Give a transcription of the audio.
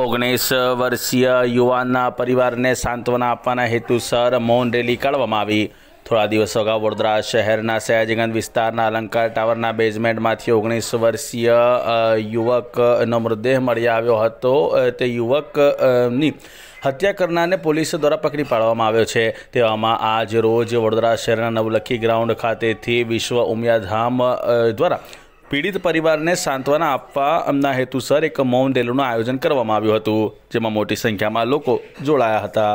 ઓગણીસ વર્ષીય યુવાનના પરિવારને સાંત્વના આપવાના હેતુસર મૌન રેલી કાઢવામાં આવી થોડા દિવસો અગાઉ વડોદરા શહેરના સયાજીગંજ વિસ્તારના અલંકાર ટાવરના બેઝમેન્ટમાંથી ઓગણીસ વર્ષીય યુવકનો મૃતદેહ મળી આવ્યો હતો તે યુવકની હત્યા કરનારને પોલીસ દ્વારા પકડી પાડવામાં આવ્યો છે તેવામાં આજ રોજ વડોદરા શહેરના નવલખી ગ્રાઉન્ડ ખાતેથી વિશ્વ ઉમિયાધામ દ્વારા પીડિત પરિવારને સાંત્વના આપવા અમના હેતુસર એક મૌન રેલીનું આયોજન કરવામાં આવ્યું હતું જેમાં મોટી સંખ્યામાં લોકો જોડાયા હતા